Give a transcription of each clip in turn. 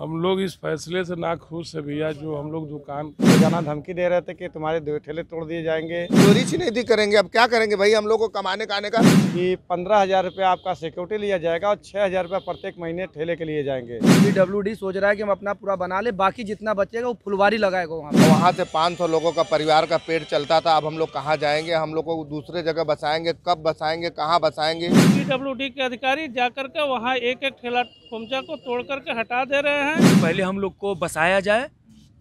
हम लोग इस फैसले से ना खुश है भैया जो हम लोग दुकान तो जाना धमकी दे रहे थे कि तुम्हारे दो ठेले तोड़ दिए जाएंगे तो चोरी छिनेदी करेंगे अब क्या करेंगे भाई हम लोग को कमाने का आने का कि पंद्रह हजार रुपया आपका सिक्योरिटी लिया जाएगा और छह हजार रूपया प्रत्येक महीने ठेले के लिए जाएंगे पी सोच रहा है की हम अपना पूरा बना ले बाकी जितना बचेगा वो फुलवारी लगाएगा वहाँ तो वहाँ से पाँच सौ लोगों का परिवार का पेट चलता था अब हम लोग कहाँ जाएंगे हम लोग को दूसरे जगह बसाएंगे कब बसाएंगे कहाँ बसाएंगे पी के अधिकारी जाकर के वहाँ एक एक ठेला को तोड़ करके हटा दे रहे हैं हैं पहले हम लोग को बसाया जाए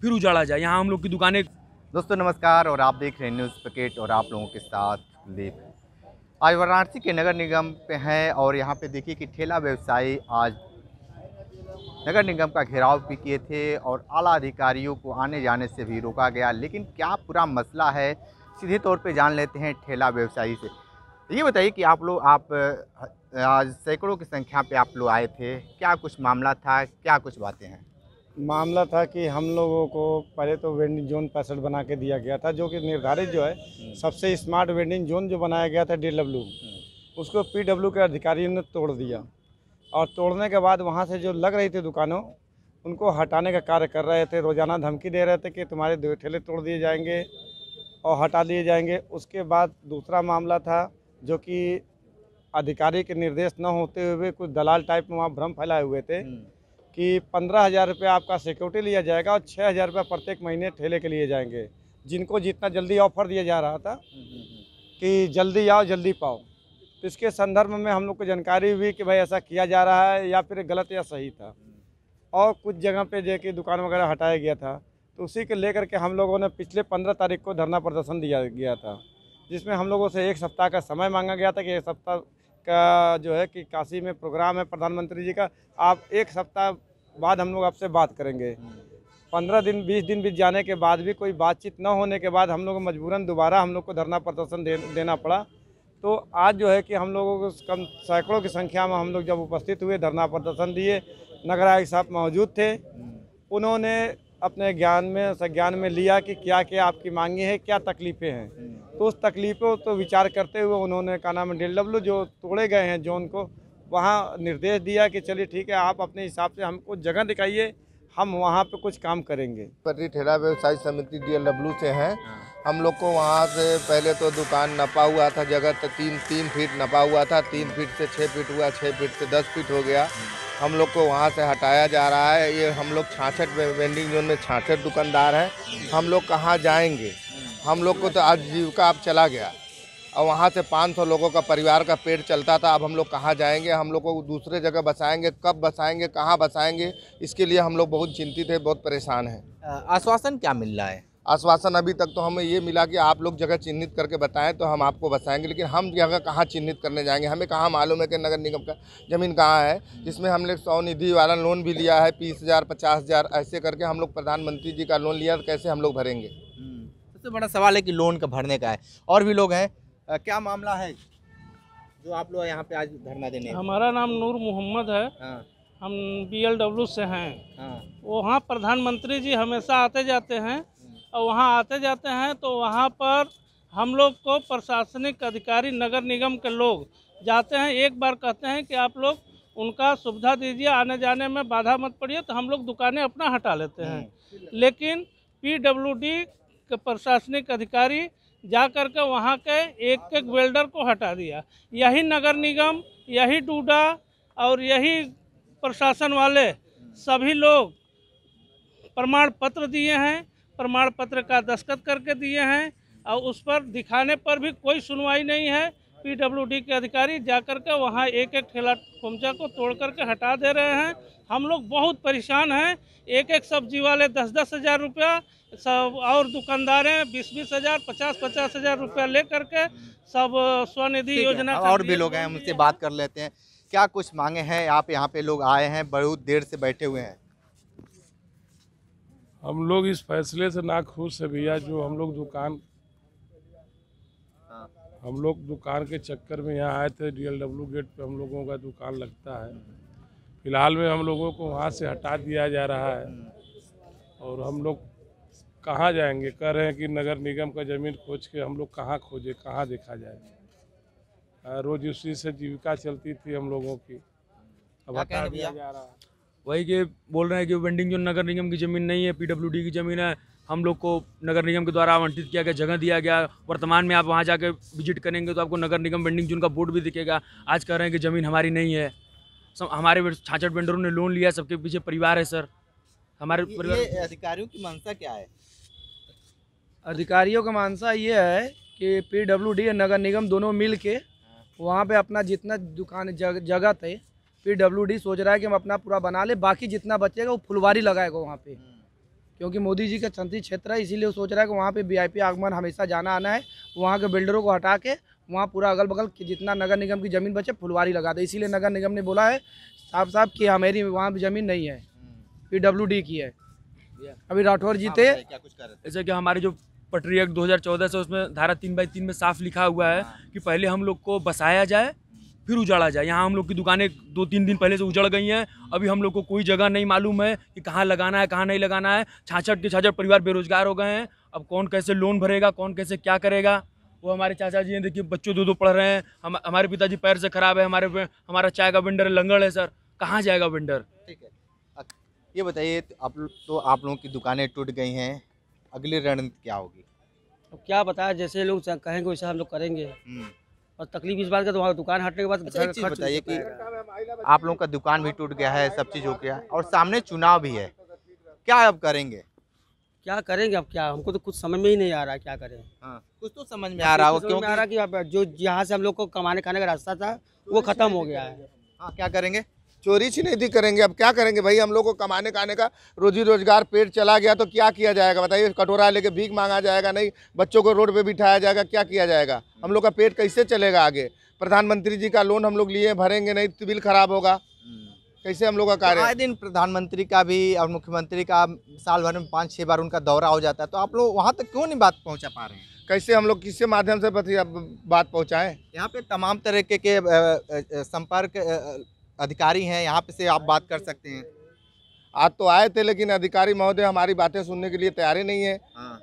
फिर उजाड़ा जाए यहाँ हम लोग की दुकानें दोस्तों नमस्कार और आप देख रहे हैं न्यूज़ पैकेट और आप लोगों के साथ लेप आज वाराणसी के नगर निगम पे हैं और यहाँ पे देखिए कि ठेला व्यवसायी आज नगर निगम का घेराव भी किए थे और आला अधिकारियों को आने जाने से भी रोका गया लेकिन क्या पूरा मसला है सीधे तौर पे जान लेते हैं ठेला व्यवसायी से तो ये बताइए कि आप लोग आप आज सैकड़ों की संख्या पे आप लोग आए थे क्या कुछ मामला था क्या कुछ बातें हैं मामला था कि हम लोगों को पहले तो वेंडिंग जोन पैसठ बना के दिया गया था जो कि निर्धारित जो है हम्म। सबसे स्मार्ट वेंडिंग जोन जो बनाया गया था डी हम्म। उसको पी के अधिकारियों ने तोड़ दिया और तोड़ने के बाद वहाँ से जो लग रही थी दुकानों उनको हटाने का कार्य कर रहे थे रोज़ाना धमकी दे रहे थे कि तुम्हारे दो ठेले तोड़ दिए जाएंगे और हटा दिए जाएंगे उसके बाद दूसरा मामला था जो कि अधिकारी के निर्देश न होते हुए कुछ दलाल टाइप में वहाँ भ्रम फैलाए हुए थे हम्म। कि पंद्रह हज़ार रुपये आपका सिक्योरिटी लिया जाएगा और छः हज़ार रुपया प्रत्येक महीने ठेले के लिए जाएंगे जिनको जितना जल्दी ऑफर दिया जा रहा था हम्म, हम्म, कि जल्दी आओ जल्दी पाओ तो इसके संदर्भ में हम लोग को जानकारी हुई कि भाई ऐसा किया जा रहा है या फिर गलत या सही था और कुछ जगह पे जो कि दुकान वगैरह हटाया गया था तो उसी के लेकर के हम लोगों ने पिछले पंद्रह तारीख को धरना प्रदर्शन दिया गया था जिसमें हम लोगों से एक सप्ताह का समय मांगा गया था कि एक सप्ताह का जो है कि काशी में प्रोग्राम है प्रधानमंत्री जी का आप एक सप्ताह बाद हम लोग आपसे बात करेंगे पंद्रह दिन बीस दिन भी जाने के बाद भी कोई बातचीत न होने के बाद हम लोग मजबूरन दोबारा हम लोग को धरना प्रदर्शन दे, देना पड़ा तो आज जो है कि हम लोगों को कम सैकड़ों की संख्या में हम लोग जब उपस्थित हुए धरना प्रदर्शन दिए नगर आयुक्त साहब मौजूद थे उन्होंने अपने ज्ञान में संज्ञान में लिया कि क्या क्या आपकी मांगी है क्या तकलीफ़ें हैं तो उस तकलीफ़ों तो विचार करते हुए उन्होंने का नाम डी डब्ल्यू जो तोड़े गए हैं जोन को वहाँ निर्देश दिया कि चलिए ठीक है आप अपने हिसाब से हमको जगह दिखाइए हम वहाँ पे कुछ काम करेंगे पटरी ठेला व्यवसाय समिति डी डब्ल्यू से हैं हाँ। हम लोग को वहाँ से पहले तो दुकान नपा हुआ था जगह तो तीन तीन फीट नपा हुआ था तीन फीट से छः फीट हुआ छः फीट से दस फीट हो गया हाँ। हम लोग को वहाँ से हटाया जा रहा है ये हम लोग छाछठ वेंडिंग जोन में छाछठ दुकानदार हैं हाँ। हम लोग कहाँ जाएंगे हम लोग को तो आजीविका अब चला गया और वहाँ से 500 लोगों का परिवार का पेट चलता था अब हम लोग कहाँ जाएंगे हम लोग को दूसरे जगह बसाएंगे कब बसाएंगे कहाँ बसाएंगे इसके लिए हम लोग बहुत चिंतित है बहुत परेशान है आश्वासन क्या मिल रहा है आश्वासन अभी तक तो हमें ये मिला कि आप लोग जगह चिन्हित करके बताएं तो हम आपको बताएंगे लेकिन हम जगह कहाँ चिन्हित करने जाएंगे हमें कहाँ मालूम है कि नगर निगम का ज़मीन कहाँ है जिसमें हमने स्वनिधि वाला लोन भी लिया है बीस हज़ार पचास हज़ार ऐसे करके हम लोग प्रधानमंत्री जी का लोन लिया तो कैसे हम लोग भरेंगे सबसे बड़ा सवाल है कि लोन का भरने का है और भी लोग हैं क्या मामला है जो आप लोग यहाँ पे आज धरना देने हमारा नाम नूर मोहम्मद है हाँ। हम बी से हैं हाँ। वहाँ प्रधानमंत्री जी हमेशा आते जाते हैं हम्म। और वहाँ आते जाते हैं तो वहाँ पर हम लोग को प्रशासनिक अधिकारी नगर निगम के लोग जाते हैं एक बार कहते हैं कि आप लोग उनका सुविधा दीजिए आने जाने में बाधा मत पड़िए तो हम लोग दुकानें अपना हटा लेते हैं हम्म। लेकिन पीडब्ल्यूडी प्रशासनिक अधिकारी जा कर के वहाँ के एक एक वेल्डर को हटा दिया यही नगर निगम यही डूडा और यही प्रशासन वाले सभी लोग प्रमाण पत्र दिए हैं प्रमाण पत्र का दस्खत करके दिए हैं और उस पर दिखाने पर भी कोई सुनवाई नहीं है पीडब्ल्यूडी के अधिकारी जाकर के वहाँ एक एक ठेला खोमचा को तोड़ करके हटा दे रहे हैं हम लोग बहुत परेशान हैं एक एक सब्जी वाले दस दस हज़ार रुपया सब और दुकानदारें बीस बीस हज़ार पचास पचास हज़ार रुपया ले करके सब स्वनिधि योजना और भी लोग हैं उनसे बात कर लेते हैं क्या कुछ मांगे हैं आप यहाँ पे लोग आए हैं बहुत देर से बैठे हुए हैं हम लोग इस फैसले से ना खुश है भैया जो हम लोग दुकान हम लोग दुकान के चक्कर में यहाँ आए थे डी गेट पे हम लोगों का दुकान लगता है फिलहाल में हम लोगों को वहाँ से हटा दिया जा रहा है और हम लोग कहाँ जाएंगे कह रहे हैं कि नगर निगम का ज़मीन खोज के हम लोग कहाँ खोजे कहाँ देखा जाए रोज उसी से जीविका चलती थी हम लोगों की अब हटा दिया जा रहा है वही के बोल रहे हैं कि वेंडिंग जो नगर निगम की ज़मीन नहीं है पीडब्ल्यूडी की ज़मीन है हम लोग को नगर निगम के द्वारा आवंटित किया गया जगह दिया गया वर्तमान में आप वहाँ जाकर विजिट करेंगे तो आपको नगर निगम बिल्डिंग जून का बोर्ड भी दिखेगा आज कह रहे हैं कि ज़मीन हमारी नहीं है सब हमारे छाछठ वेंडरों ने लोन लिया सबके पीछे परिवार है सर हमारे परिवार अधिकारियों की मानसा क्या है अधिकारियों का मानसा ये है कि पी डब्ल्यू डी नगर निगम दोनों मिल के वहाँ पर अपना जितना दुकान जग, जगह थे पी डब्ल्यू डी सोच रहा है कि हम अपना पूरा बना ले बाकी जितना बचेगा वो फुलवारी लगाएगा वहाँ पे क्योंकि मोदी जी का संसदीय क्षेत्र है इसीलिए वो सोच रहा है कि वहाँ पे वीआईपी आगमन हमेशा जाना आना है वहाँ के बिल्डरों को हटा के वहाँ पूरा अगल बगल जितना नगर निगम की ज़मीन बचे फुलवारी लगा दे इसीलिए नगर निगम ने बोला है साफ साफ कि हमारी वहाँ ज़मीन नहीं है पी की है अभी राठौर जीते हाँ, जैसे कि हमारे जो पटरी एक्ट चौदह से उसमें धारा तीन बाई तीन में साफ लिखा हुआ है हाँ। कि पहले हम लोग को बसाया जाए फिर उजाड़ा जाए यहाँ हम लोग की दुकानें दो तीन दिन पहले से उजड़ गई हैं अभी हम लोग को कोई जगह नहीं मालूम है कि कहाँ लगाना है कहाँ नहीं लगाना है छाछठ के छाछठ परिवार बेरोजगार हो गए हैं अब कौन कैसे लोन भरेगा कौन कैसे क्या करेगा वो हमारे चाचा जी हैं देखिए बच्चों दो दो पढ़ रहे हैं हम हमारे पिताजी पैर से ख़राब है हमारे हमारा चाय का वेंडर लंगड़ है सर कहाँ जाएगा वेंडर ठीक है ये बताइए तो आप तो आप लोगों की दुकानें टूट गई हैं अगली रणनीति क्या होगी अब क्या बताया जैसे लोग कहेंगे वैसे हम लोग करेंगे हम्म। और तकलीफ इस बात का तुम्हारा तो दुकान हटने के बाद अच्छा, चीज बताइए कि आप लोगों का दुकान भी टूट गया है सब चीज़ हो गया और सामने चुनाव भी है क्या अब करेंगे क्या करेंगे अब क्या हमको तो कुछ समझ में ही नहीं आ रहा क्या करें हाँ कुछ तो समझ में आ रहा है क्यों तो आ रहा कि जो यहाँ से हम लोग को कमाने खाने का रास्ता था तो वो खत्म हो गया है हाँ क्या करेंगे चोरी नहीं करेंगे अब क्या करेंगे भाई हम लोग को कमाने का आने का रोजी रोजगार पेट चला गया तो क्या किया जाएगा बताइए कटोरा लेके भीख मांगा जाएगा नहीं बच्चों को रोड पे बिठाया जाएगा क्या किया जाएगा हम लोग का पेट कैसे चलेगा आगे प्रधानमंत्री जी का लोन हम लोग लिए भरेंगे नहीं तो बिल खराब होगा कैसे हम लोग का कार्य आए दिन प्रधानमंत्री का भी और मुख्यमंत्री का साल भर में पाँच छः बार उनका दौरा हो जाता है तो आप लोग वहाँ तक क्यों नहीं बात पहुँचा पा रहे हैं कैसे हम लोग किसके माध्यम से बात पहुँचाएं यहाँ पे तमाम तरीके के संपर्क अधिकारी हैं यहाँ पे से आप बात कर सकते हैं आज तो आए थे लेकिन अधिकारी महोदय हमारी बातें सुनने के लिए तैयारी नहीं है हाँ।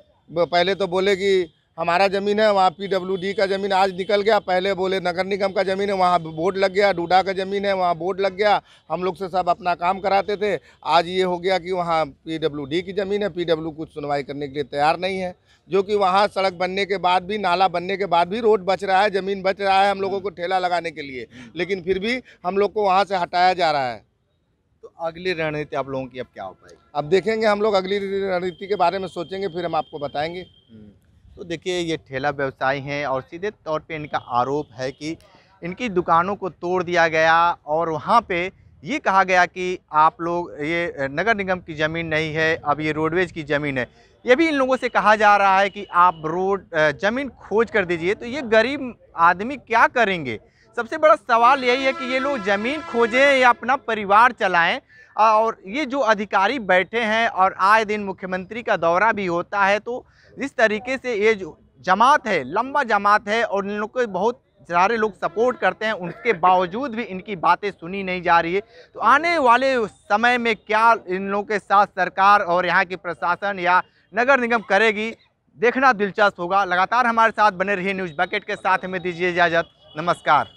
पहले तो बोले कि हमारा ज़मीन है वहाँ पीडब्ल्यूडी का ज़मीन आज निकल गया पहले बोले नगर निगम का ज़मीन है वहाँ बोर्ड लग गया डूडा का ज़मीन है वहाँ बोर्ड लग गया हम लोग से सब अपना काम कराते थे आज ये हो गया कि वहाँ पीडब्ल्यूडी की ज़मीन है पीडब्ल्यू कुछ सुनवाई करने के लिए तैयार नहीं है जो कि वहाँ सड़क बनने के बाद भी नाला बनने के बाद भी रोड बच रहा है ज़मीन बच रहा है हम लोगों को ठेला लगाने के लिए लेकिन फिर भी हम लोग को वहाँ से हटाया जा रहा है तो अगली रणनीति आप लोगों की अब क्या हो पाएगी अब देखेंगे हम लोग अगली रणनीति के बारे में सोचेंगे फिर हम आपको बताएंगे हम्म। तो देखिए ये ठेला व्यवसायी हैं और सीधे तौर पे इनका आरोप है कि इनकी दुकानों को तोड़ दिया गया और वहाँ पे ये कहा गया कि आप लोग ये नगर निगम की ज़मीन नहीं है अब ये रोडवेज की ज़मीन है ये भी इन लोगों से कहा जा रहा है कि आप रोड ज़मीन खोज कर दीजिए तो ये गरीब आदमी क्या करेंगे सबसे बड़ा सवाल यही है कि ये लोग ज़मीन खोजें या अपना परिवार चलाएं और ये जो अधिकारी बैठे हैं और आए दिन मुख्यमंत्री का दौरा भी होता है तो जिस तरीके से ये जो जमात है लंबा जमात है और इन लोग को बहुत सारे लोग सपोर्ट करते हैं उनके बावजूद भी इनकी बातें सुनी नहीं जा रही है तो आने वाले समय में क्या इन लोगों के साथ सरकार और यहाँ की प्रशासन या नगर निगम करेगी देखना दिलचस्प होगा लगातार हमारे साथ बने रहिए न्यूज़ बकेट के साथ हमें दीजिए इजाज़त नमस्कार